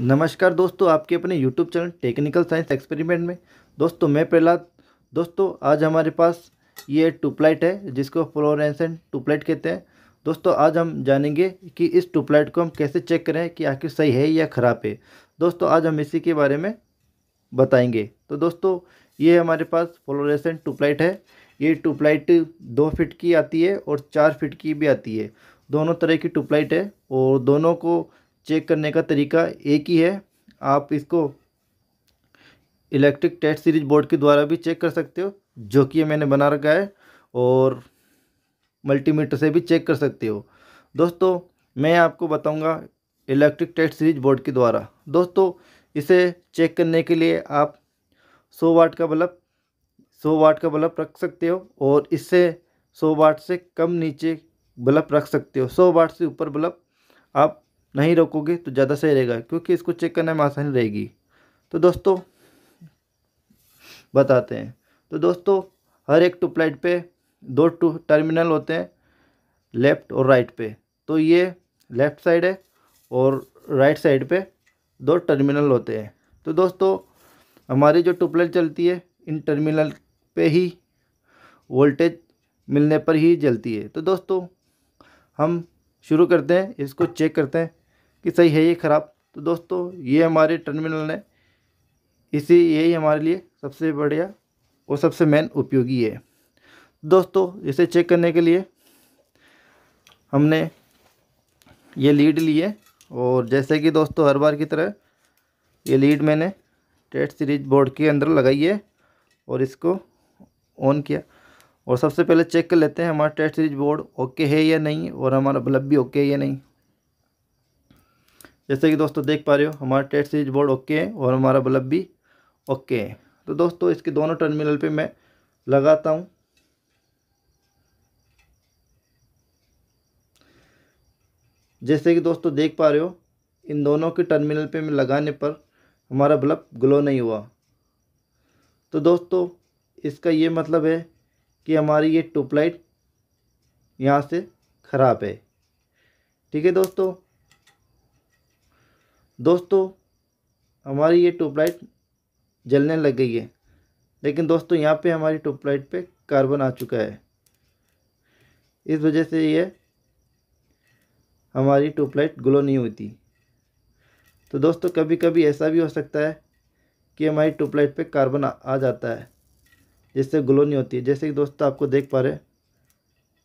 नमस्कार दोस्तों आपके अपने YouTube channel technical science experiment में दोस्तों मैं प्रहलाद दोस्तों आज हमारे पास ये ट्यूबलाइट है जिसको फ्लोरेंसेंट ट्यूबलाइट कहते हैं दोस्तों आज हम जानेंगे कि इस ट्यूबलाइट को हम कैसे चेक करें कि आखिर सही है या ख़राब है दोस्तों आज हम इसी के बारे में बताएंगे तो दोस्तों ये हमारे पास फ्लोरेंसेंट ट्यूबलाइट है ये ट्यूबलाइट दो फिट की आती है और चार फिट की भी आती है दोनों तरह की ट्यूबलाइट है और दोनों को चेक करने का तरीका एक ही है आप इसको इलेक्ट्रिक टेस्ट सीरीज बोर्ड के द्वारा भी चेक कर सकते हो जो कि मैंने बना रखा है और मल्टीमीटर से भी चेक कर सकते हो दोस्तों मैं आपको बताऊंगा इलेक्ट्रिक टेस्ट सीरीज बोर्ड के द्वारा दोस्तों इसे चेक करने के लिए आप 100 वाट का बल्ब 100 वाट का बल्ब रख सकते हो और इससे 100 वाट से कम नीचे बल्ब रख सकते हो 100 वाट से ऊपर बल्ब आप नहीं रोकोगे तो ज़्यादा सही रहेगा क्योंकि इसको चेक करने में आसानी रहेगी तो दोस्तों बताते हैं तो दोस्तों हर एक ट्यूबलाइट पे दो टू टर्मिनल होते हैं लेफ़्ट और राइट पे तो ये लेफ़्ट साइड है और राइट साइड पे दो टर्मिनल होते हैं तो दोस्तों हमारी जो ट्यूबलाइट चलती है इन टर्मिनल पे ही वोल्टेज मिलने पर ही जलती है तो दोस्तों हम शुरू करते हैं इसको चेक करते हैं कि सही है ये ख़राब तो दोस्तों ये हमारे टर्मिनल है इसी यही हमारे लिए सबसे बढ़िया और सबसे मेन उपयोगी है दोस्तों इसे चेक करने के लिए हमने ये लीड लिए और जैसे कि दोस्तों हर बार की तरह ये लीड मैंने टेट सीरीज बोर्ड के अंदर लगाई है और इसको ऑन किया और सबसे पहले चेक कर लेते हैं हमारा टेट सीरीज बोर्ड ओके है या नहीं और हमारा बल्ब भी ओके है या नहीं जैसे कि दोस्तों देख पा रहे हो हमारा टेस्ट सीरीज बोर्ड ओके है और हमारा बल्ब भी ओके है तो दोस्तों इसके दोनों टर्मिनल पे मैं लगाता हूँ जैसे कि दोस्तों देख पा रहे हो इन दोनों के टर्मिनल पे मैं लगाने पर हमारा बल्ब ग्लो नहीं हुआ तो दोस्तों इसका ये मतलब है कि हमारी ये ट्यूबलाइट यहाँ से ख़राब है ठीक है दोस्तों दोस्तों हमारी ये ट्यूबलाइट जलने लग गई है लेकिन दोस्तों यहाँ पे हमारी ट्यूबलाइट पे कार्बन आ चुका है इस वजह से ये हमारी ट्यूबलाइट ग्लो नहीं होती तो दोस्तों कभी कभी ऐसा भी हो सकता है कि हमारी ट्यूबलाइट पे कार्बन आ, आ जाता है जिससे ग्लो नहीं होती है जैसे कि दोस्तों आपको देख पा रहे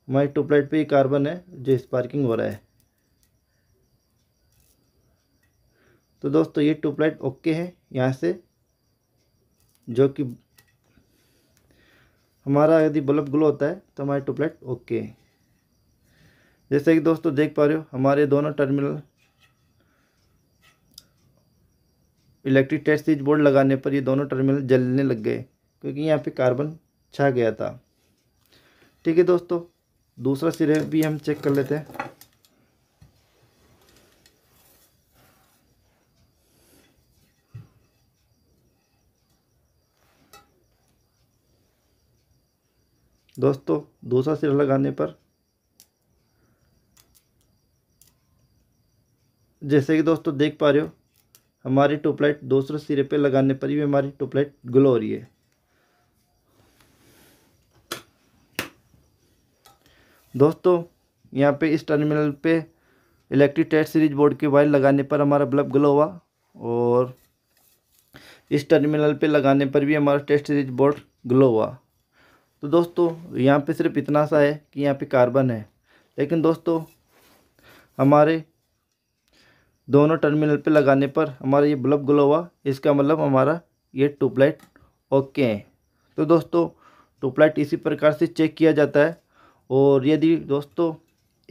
हमारी ट्यूबलाइट पर ही कार्बन है जो स्पार्किंग हो रहा है तो दोस्तों ये ट्यूबलाइट ओके है यहाँ से जो कि हमारा यदि बल्ब ग्लो होता है तो हमारी ट्यूबलाइट ओके है जैसे कि दोस्तों देख पा रहे हो हमारे दोनों terminal electric test switch board लगाने पर ये दोनों टर्मिनल जलने लग गए क्योंकि यहाँ पे कार्बन छा गया था ठीक है दोस्तों दूसरा सिरे भी हम चेक कर लेते हैं दोस्तों दूसरा सिरा लगाने पर जैसे कि दोस्तों देख पा रहे हो हमारी ट्यूबलाइट दूसरे सिरे पे लगाने पर ही हमारी ट्यूबलाइट ग्लो हो रही है दोस्तों यहाँ पे इस टर्मिनल पे इलेक्ट्रिक टेस्ट सीरीज बोर्ड के वायर लगाने पर हमारा बल्ब ग्लो हुआ और इस टर्मिनल पे लगाने पर भी हमारा टेस्ट सीरीज बोर्ड ग्लो हुआ तो दोस्तों यहाँ पे सिर्फ इतना सा है कि यहाँ पे कार्बन है लेकिन दोस्तों हमारे दोनों टर्मिनल पे लगाने पर हमारा ये बल्ब ग्लो हुआ इसका मतलब हमारा ये ट्यूबलाइट ओके है तो दोस्तों ट्यूबलाइट इसी प्रकार से चेक किया जाता है और यदि दोस्तों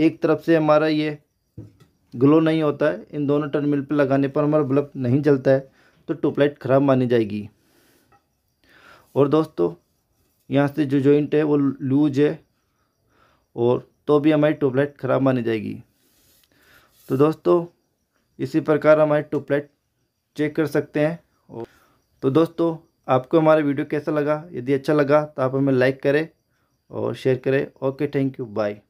एक तरफ से हमारा ये ग्लो नहीं होता है इन दोनों टर्मिनल पर लगाने पर हमारा बल्ब नहीं जलता है तो ट्यूबलाइट ख़राब मानी जाएगी और दोस्तों यहाँ से जो जॉइंट है वो लूज है और तो भी हमारी ट्यूबलाइट ख़राब मानी जाएगी तो दोस्तों इसी प्रकार हमारी ट्यूबलाइट चेक कर सकते हैं तो दोस्तों आपको हमारा वीडियो कैसा लगा यदि अच्छा लगा तो आप हमें लाइक करें और शेयर करें ओके थैंक यू बाय